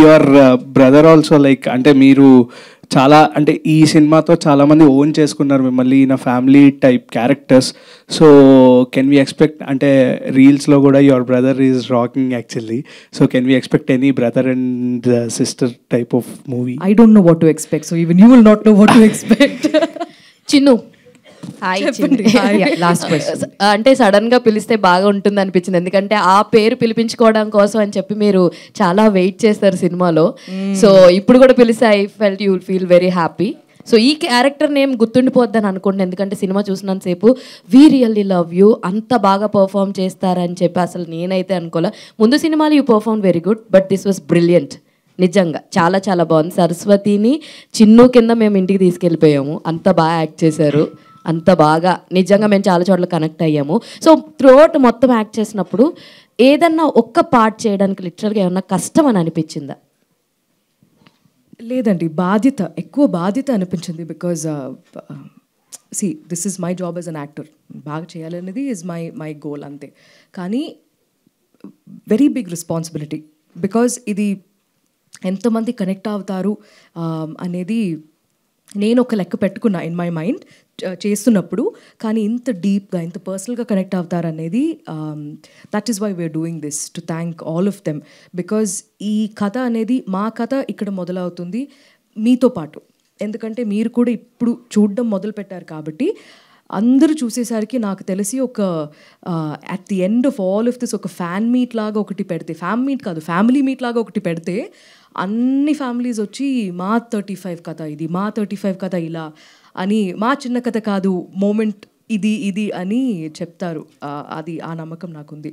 Your brother also like అంటే మీరు చాలా అంటే ఈ సినిమాతో చాలామంది ఓన్ చేసుకున్నారు మిమ్మల్ని నా family type characters so can we expect అంటే రీల్స్లో కూడా your brother is rocking actually so can we expect any brother and sister type of movie I don't know what to expect so even you will not know what to expect Chinnu last question uh, అంటే sudden గా పిలిస్తే బాగా ఉంటుంది అనిపించింది ఎందుకంటే ఆ పేరు పిలిపించుకోవడం కోసం అని చెప్పి మీరు చాలా వెయిట్ చేస్తారు సినిమాలో సో hmm. ఇప్పుడు కూడా పిలిస్తే I felt you feel very happy so ఈ క్యారెక్టర్ నేమ్ గుర్తుండిపోద్దని అనుకోండి ఎందుకంటే సినిమా చూసినంత సేపు వీ రియల్లీ లవ్ యూ అంత బాగా పర్ఫామ్ చేస్తారని చెప్పి అసలు నేనైతే అనుకోలే ముందు సినిమాలు you perform very good but this was brilliant నిజంగా చాలా చాలా బాగుంది సరస్వతిని చిన్ను కింద మేము ఇంటికి తీసుకెళ్ళిపోయాము అంత బాగా యాక్ట్ చేశారు అంత బాగా నిజంగా మేము చాలా చోట్ల కనెక్ట్ అయ్యాము సో త్రూఅవుట్ మొత్తం యాక్ట్ చేసినప్పుడు ఏదన్నా ఒక్క పార్ట్ చేయడానికి లిటరల్గా ఏమన్నా కష్టం అని అనిపించిందా లేదండి బాధ్యత ఎక్కువ బాధ్యత అనిపించింది because see this is my job as an actor బాగా చేయాలనేది ఈజ్ మై మై గోల్ అంతే కానీ వెరీ బిగ్ రెస్పాన్సిబిలిటీ బికాజ్ ఇది ఎంతమంది కనెక్ట్ అవుతారు um, అనేది నేను ఒక లెక్క పెట్టుకున్నా ఇన్ మై మైండ్ చేస్తున్నప్పుడు కానీ ఇంత డీప్గా ఇంత పర్సనల్గా కనెక్ట్ అవుతారనేది that is why we are doing this to thank all of them because ఈ కథ అనేది మా కథ ఇక్కడ మొదలవుతుంది మీతో పాటు ఎందుకంటే మీరు కూడా ఇప్పుడు చూడడం మొదలు పెట్టారు కాబట్టి అందరూ చూసేసరికి నాకు తెలిసి ఒక at the end of all of this ఒక ఫ్యాన్ మీట్ లాగా ఒకటి పెడితే ఫ్యాన్ మీట్ కాదు ఫ్యామిలీ మీట్ లాగా ఒకటి పెడితే అన్ని ఫ్యామిలీస్ వచ్చి మా థర్టీ ఫైవ్ కథ ఇది మా థర్టీ ఫైవ్ కథ ఇలా అని మా చిన్న కథ కాదు మూమెంట్ ఇది ఇది అని చెప్తారు అది ఆ నమ్మకం నాకుంది